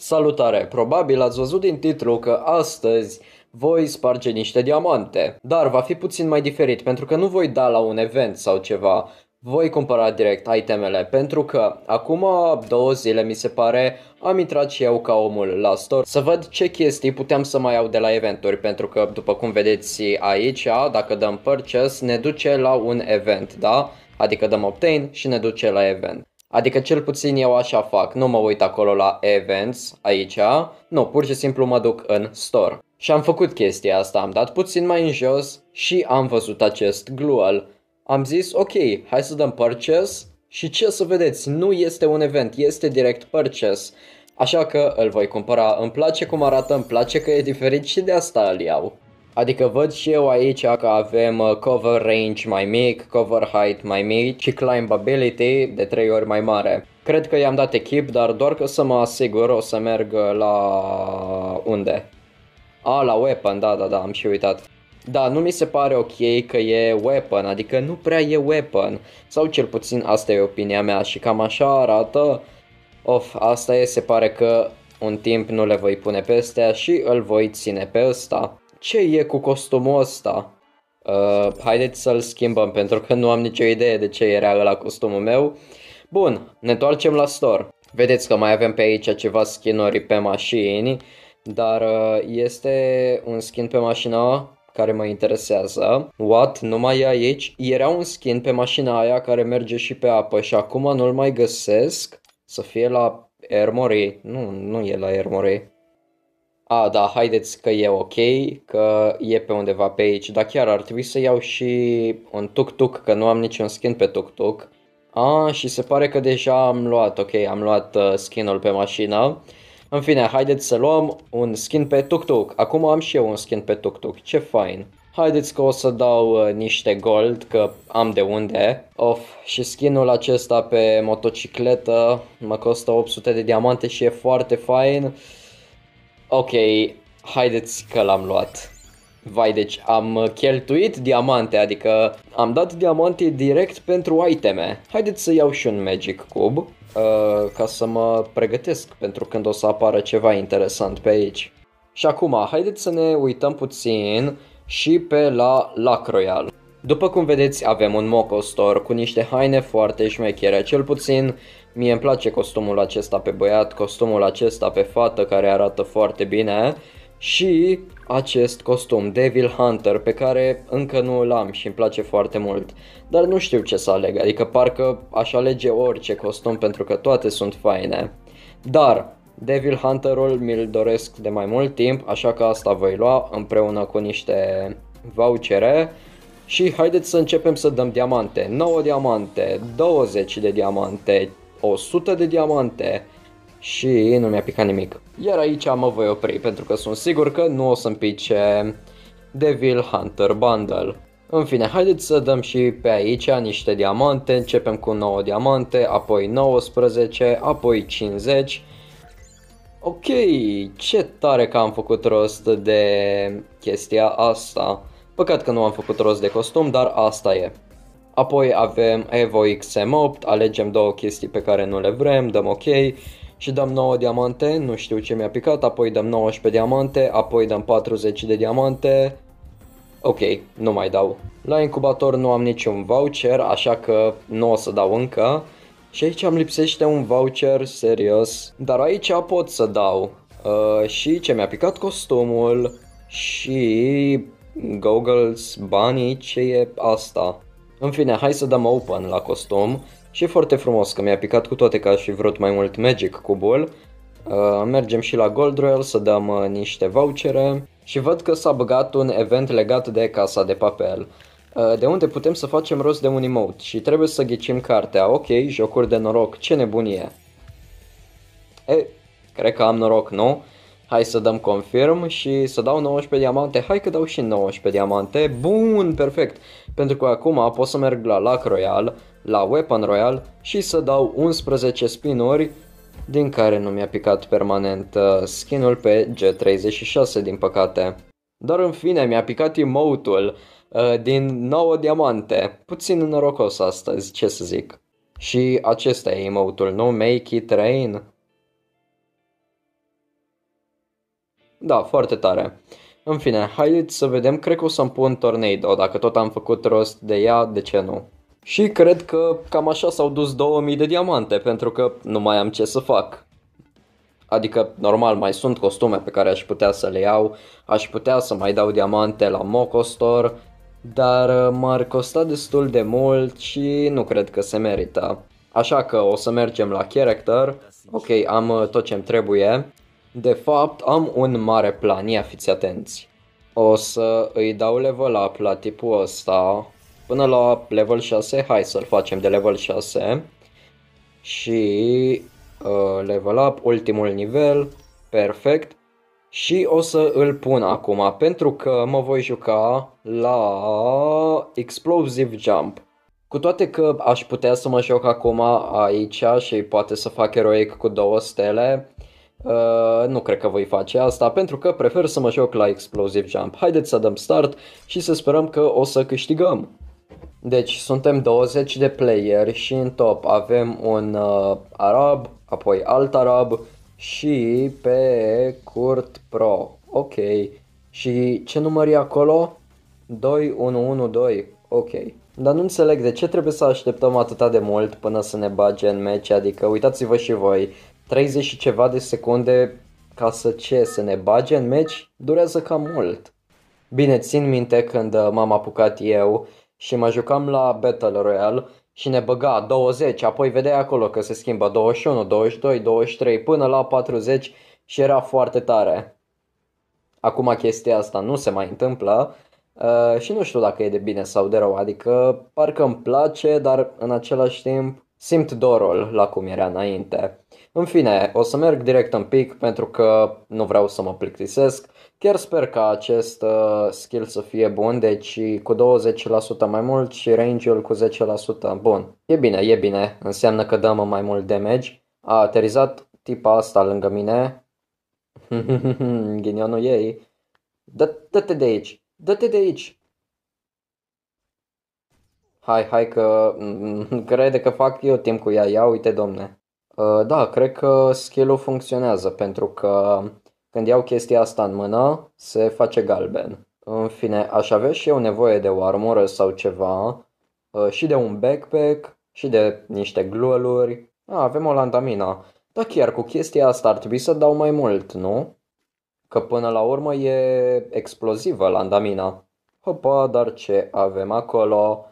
Salutare! Probabil ați văzut din titlu că astăzi voi sparge niște diamante, dar va fi puțin mai diferit pentru că nu voi da la un event sau ceva, voi cumpăra direct itemele pentru că acum două zile mi se pare am intrat și eu ca omul la store să văd ce chestii puteam să mai iau de la eventuri pentru că după cum vedeți aici dacă dăm purchase ne duce la un event, da? Adică dăm obtain și ne duce la event. Adică cel puțin eu așa fac, nu mă uit acolo la events aici, nu, pur și simplu mă duc în store. Și am făcut chestia asta, am dat puțin mai în jos și am văzut acest glual. Am zis, ok, hai să dăm purchase și ce să vedeți, nu este un event, este direct purchase. Așa că îl voi cumpăra, îmi place cum arată, îmi place că e diferit și de asta îl iau. Adică văd și eu aici că avem uh, cover range mai mic, cover height mai mic și climbability de 3 ori mai mare. Cred că i-am dat echip, dar doar că să mă asigur o să merg uh, la... unde? A, la weapon, da, da, da, am și uitat. Da, nu mi se pare ok că e weapon, adică nu prea e weapon. Sau cel puțin asta e opinia mea și cam așa arată. Of, asta e, se pare că un timp nu le voi pune pe astea și îl voi ține pe ăsta ce e cu costumul ăsta? Uh, haideți să-l schimbăm pentru că nu am nicio idee de ce era la costumul meu. Bun, ne întoarcem la store. Vedeți că mai avem pe aici ceva skinuri pe mașini, dar uh, este un skin pe mașină care mă interesează. What? Nu mai e aici? Era un skin pe mașina aia care merge și pe apă și acum nu-l mai găsesc. Să fie la Ermory. Nu, nu e la Ermory a, da, haideți că e ok, că e pe undeva pe aici, dar chiar ar trebui să iau și un tuk-tuk, că nu am niciun skin pe tuk-tuk. A, și se pare că deja am luat, ok, am luat uh, skin-ul pe mașină. În fine, haideți să luăm un skin pe tuk-tuk. Acum am și eu un skin pe tuk-tuk, ce fain. Haideți că o să dau uh, niște gold, că am de unde. Of, și skinul acesta pe motocicletă mă costă 800 de diamante și e foarte fain. Ok, haideți că l-am luat. Vai, deci am cheltuit diamante, adică am dat diamante direct pentru iteme. Haideți să iau și un Magic Cub uh, ca să mă pregătesc pentru când o să apară ceva interesant pe aici. Și acum, haideți să ne uităm puțin și pe la Lac Royal. După cum vedeți, avem un mocostor cu niște haine foarte șmechere, cel puțin Mie îmi place costumul acesta pe băiat, costumul acesta pe fată care arată foarte bine și acest costum Devil Hunter pe care încă nu îl am și îmi place foarte mult. Dar nu știu ce să aleg, adică parcă aș alege orice costum pentru că toate sunt faine. Dar Devil Hunter-ul mi-l doresc de mai mult timp, așa că asta voi lua împreună cu niște vouchere și haideți să începem să dăm diamante. 9 diamante, 20 de diamante, 100 de diamante și nu mi-a picat nimic. Iar aici mă voi opri pentru că sunt sigur că nu o să-mi pice Devil Hunter Bundle. În fine, haideți să dăm și pe aici niște diamante, începem cu 9 diamante, apoi 19, apoi 50. Ok, ce tare că am făcut rost de chestia asta. Păcat că nu am făcut rost de costum, dar asta e apoi avem Evo XM8, alegem două chestii pe care nu le vrem, dăm OK și dăm 9 diamante, nu știu ce mi-a picat, apoi dăm 19 diamante, apoi dăm 40 de diamante, ok, nu mai dau. La incubator nu am niciun voucher, așa că nu o să dau încă. Și aici îmi lipsește un voucher serios, dar aici pot să dau. Uh, și ce mi-a picat costumul și goggles, banii, ce e asta? În fine, hai să dăm open la costum și e foarte frumos că mi-a picat cu toate că și vrut mai mult Magic cubul. Uh, mergem și la Gold Royal să dăm uh, niște vouchere și văd că s-a băgat un event legat de Casa de Papel uh, de unde putem să facem rost de un emote și trebuie să ghicim cartea, ok, jocuri de noroc, ce nebunie. E, cred că am noroc, nu? Hai să dăm confirm și să dau 19 diamante. Hai că dau și 19 diamante. Bun, perfect. Pentru că acum pot să merg la Lac Royal, la Weapon Royal și să dau 11 spinuri din care nu mi-a picat permanent uh, skinul pe G36 din păcate. Dar în fine mi-a picat emote-ul uh, din 9 diamante. Puțin norocos astăzi, ce să zic. Și acesta e emote-ul, nu? Make it rain. Da, foarte tare. În fine, haideți să vedem, cred că o să-mi pun Tornado, dacă tot am făcut rost de ea, de ce nu? Și cred că cam așa s-au dus 2000 de diamante, pentru că nu mai am ce să fac. Adică, normal, mai sunt costume pe care aș putea să le iau, aș putea să mai dau diamante la Mocostor, dar uh, m-ar costa destul de mult și nu cred că se merită. Așa că o să mergem la character, ok, am uh, tot ce-mi trebuie de fapt, am un mare plan, ia fiți atenți. O să îi dau level up la tipul ăsta până la level 6, hai să-l facem de level 6. Și uh, level up, ultimul nivel, perfect. Și o să îl pun acum pentru că mă voi juca la Explosive Jump. Cu toate că aș putea să mă joc acum aici și poate să fac eroic cu două stele, Uh, nu cred că voi face asta pentru că prefer să mă joc la Explosive Jump. Haideți să dăm start și să sperăm că o să câștigăm. Deci suntem 20 de player și în top avem un uh, arab, apoi alt arab și pe Kurt Pro. Ok. Și ce număr e acolo? 2112. Ok. Dar nu înțeleg de ce trebuie să așteptăm atâta de mult până să ne bage în meci, adică uitați-vă și voi, 30 și ceva de secunde ca să ce, să ne bage în meci, durează cam mult. Bine, țin minte când uh, m-am apucat eu și mă jucam la Battle Royale și ne băga 20, apoi vedeai acolo că se schimbă 21, 22, 23 până la 40 și era foarte tare. Acum chestia asta nu se mai întâmplă uh, și nu știu dacă e de bine sau de rău, adică parcă îmi place, dar în același timp simt dorul la cum era înainte. În fine, o să merg direct în pic pentru că nu vreau să mă plictisesc. Chiar sper ca acest uh, skill să fie bun, deci cu 20% mai mult și range-ul cu 10% bun. E bine, e bine, înseamnă că dăm mai mult damage. A aterizat tipa asta lângă mine. Ghinionul ei. Dă-te de aici, dă-te de aici hai, hai că mm, crede că fac eu timp cu ea, ia uite domne. Uh, da, cred că skill-ul funcționează pentru că când iau chestia asta în mână, se face galben. În fine, aș avea și eu nevoie de o armură sau ceva, uh, și de un backpack, și de niște gluăluri Ah, avem o lantamina. Da, chiar cu chestia asta ar trebui să dau mai mult, nu? Că până la urmă e explozivă lantamina. Hopa, dar ce avem acolo?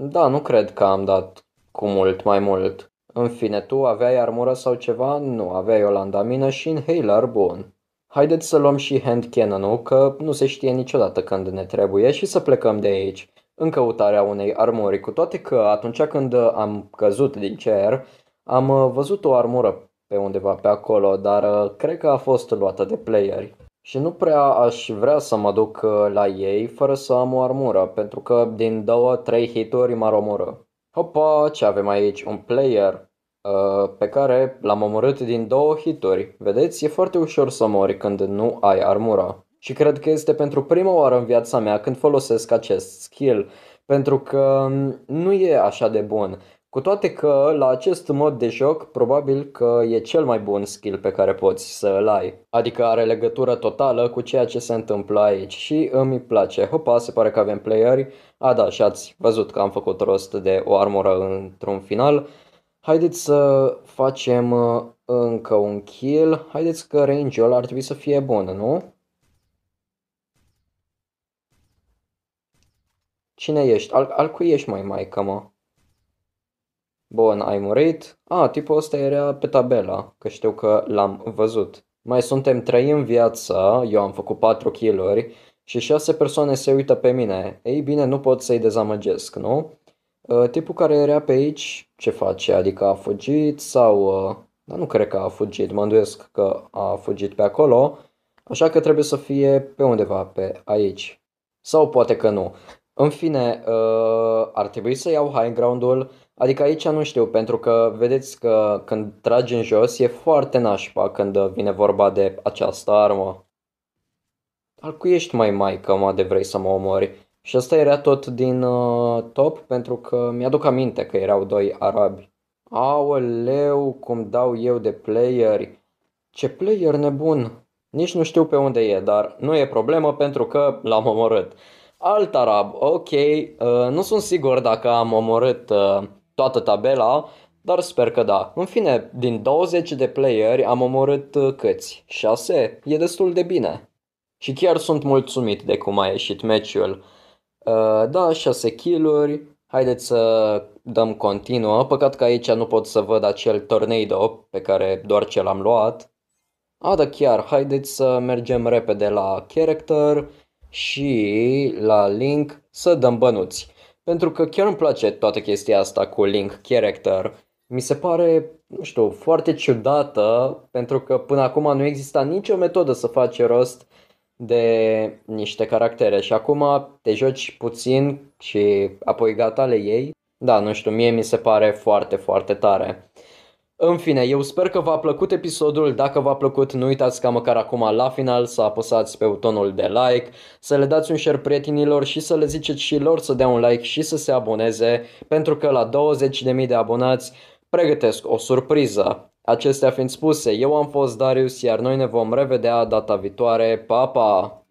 Da, nu cred că am dat cu mult mai mult. În fine, tu aveai armură sau ceva? Nu, aveai o landamină și inhaler bun. Haideți să luăm și hand cannon că nu se știe niciodată când ne trebuie și să plecăm de aici. În căutarea unei armuri, cu toate că atunci când am căzut din cer, am uh, văzut o armură pe undeva pe acolo, dar uh, cred că a fost luată de playeri și nu prea aș vrea să mă duc uh, la ei fără să am o armură, pentru că din două, trei hituri m-ar omoră. Hopa, ce avem aici? Un player uh, pe care l-am omorât din două hituri. Vedeți, e foarte ușor să mori când nu ai armura. Și cred că este pentru prima oară în viața mea când folosesc acest skill, pentru că mm, nu e așa de bun. Cu toate că la acest mod de joc probabil că e cel mai bun skill pe care poți să îl ai. Adică are legătură totală cu ceea ce se întâmplă aici și îmi place. Hopa, se pare că avem playeri. A, da, și ați văzut că am făcut rost de o armură într-un final. Haideți să facem uh, încă un kill. Haideți că range-ul ar trebui să fie bun, nu? Cine ești? Al, al cui ești mai mai mă? Bun, ai murit. A, tipul ăsta era pe tabela, că știu că l-am văzut. Mai suntem trei în viață, eu am făcut patru kill și șase persoane se uită pe mine. Ei bine, nu pot să-i dezamăgesc, nu? A, uh, tipul care era pe aici, ce face? Adică a fugit sau... A... Uh, dar nu cred că a fugit, mă îndoiesc că a fugit pe acolo, așa că trebuie să fie pe undeva, pe aici. Sau poate că nu. În fine, uh, ar trebui să iau high ground-ul, adică aici nu știu, pentru că vedeți că când tragi în jos e foarte nașpa când vine vorba de această armă. Al cui ești mai mai că mă, de vrei să mă omori? Și asta era tot din uh, top, pentru că mi-aduc aminte că erau doi arabi. Aoleu, cum dau eu de playeri. Ce player nebun! Nici nu știu pe unde e, dar nu e problemă pentru că l-am omorât. Alt arab, ok, uh, nu sunt sigur dacă am omorât uh, toată tabela, dar sper că da. În fine, din 20 de playeri am omorât uh, câți? 6? E destul de bine. Și chiar sunt mulțumit de cum a ieșit meciul. Uh, da, 6 kill-uri, haideți să dăm continuă, păcat că aici nu pot să văd acel tornado pe care doar ce l-am luat. A, da chiar, haideți să mergem repede la character și la link să dăm bănuți. Pentru că chiar îmi place toată chestia asta cu link character. Mi se pare, nu știu, foarte ciudată pentru că până acum nu exista nicio metodă să faci rost de niște caractere și acum te joci puțin și apoi gata le iei. Da, nu știu, mie mi se pare foarte, foarte tare. În fine, eu sper că v-a plăcut episodul, dacă v-a plăcut nu uitați ca măcar acum la final să apăsați pe butonul de like, să le dați un share prietenilor și să le ziceți și lor să dea un like și să se aboneze, pentru că la 20.000 de abonați pregătesc o surpriză. Acestea fiind spuse, eu am fost Darius, iar noi ne vom revedea data viitoare. Pa, pa!